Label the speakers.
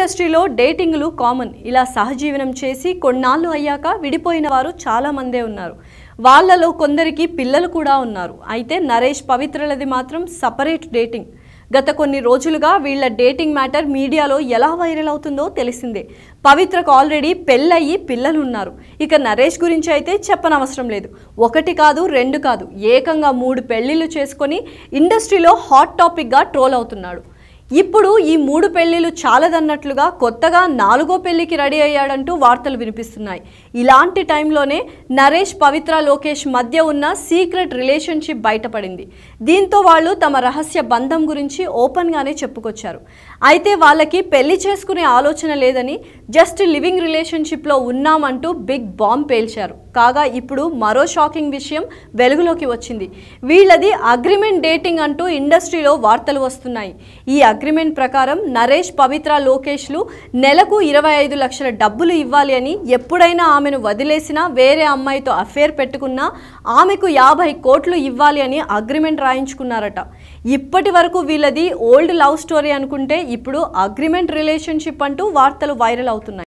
Speaker 1: ఇండస్ట్రీలో డేటింగ్లు కామన్ ఇలా సహజీవనం చేసి కొన్నాళ్ళు అయ్యాక విడిపోయిన వారు చాలామందే ఉన్నారు వాళ్ళలో కొందరికి పిల్లలు కూడా ఉన్నారు అయితే నరేష్ పవిత్రలది మాత్రం సపరేట్ డేటింగ్ గత కొన్ని రోజులుగా వీళ్ళ డేటింగ్ మ్యాటర్ మీడియాలో ఎలా వైరల్ అవుతుందో తెలిసిందే పవిత్రకు ఆల్రెడీ పెళ్ళయ్యి పిల్లలు ఉన్నారు ఇక నరేష్ గురించి అయితే చెప్పనవసరం లేదు ఒకటి కాదు రెండు కాదు ఏకంగా మూడు పెళ్ళిళ్ళు చేసుకొని ఇండస్ట్రీలో హాట్ టాపిక్గా ట్రోల్ అవుతున్నాడు ఇప్పుడు ఈ మూడు పెళ్లిలు చాలదన్నట్లుగా కొత్తగా నాలుగో పెళ్లికి రెడీ అయ్యాడంటూ వార్తలు వినిపిస్తున్నాయి ఇలాంటి టైంలోనే నరేష్ పవిత్ర లోకేష్ మధ్య ఉన్న సీక్రెట్ రిలేషన్షిప్ బయటపడింది దీంతో వాళ్ళు తమ రహస్య బంధం గురించి ఓపెన్గానే చెప్పుకొచ్చారు అయితే వాళ్ళకి పెళ్లి చేసుకునే ఆలోచన లేదని జస్ట్ లివింగ్ రిలేషన్షిప్లో ఉన్నామంటూ బిగ్ బాంబ్ పేల్చారు కాగా ఇప్పుడు మరో షాకింగ్ విషయం వెలుగులోకి వచ్చింది వీళ్ళది అగ్రిమెంట్ డేటింగ్ అంటూ ఇండస్ట్రీలో వార్తలు వస్తున్నాయి ఈ అగ్రిమెంట్ ప్రకారం నరేష్ పవిత్ర లోకేష్లు నెలకు ఇరవై ఐదు లక్షల డబ్బులు ఇవ్వాలి అని ఎప్పుడైనా ఆమెను వదిలేసినా వేరే అమ్మాయితో అఫేర్ పెట్టుకున్నా ఆమెకు యాభై కోట్లు ఇవ్వాలి అని అగ్రిమెంట్ రాయించుకున్నారట ఇప్పటి వరకు వీళ్ళది ఓల్డ్ లవ్ స్టోరీ అనుకుంటే ఇప్పుడు అగ్రిమెంట్ రిలేషన్షిప్ అంటూ వార్తలు వైరల్ అవుతున్నాయి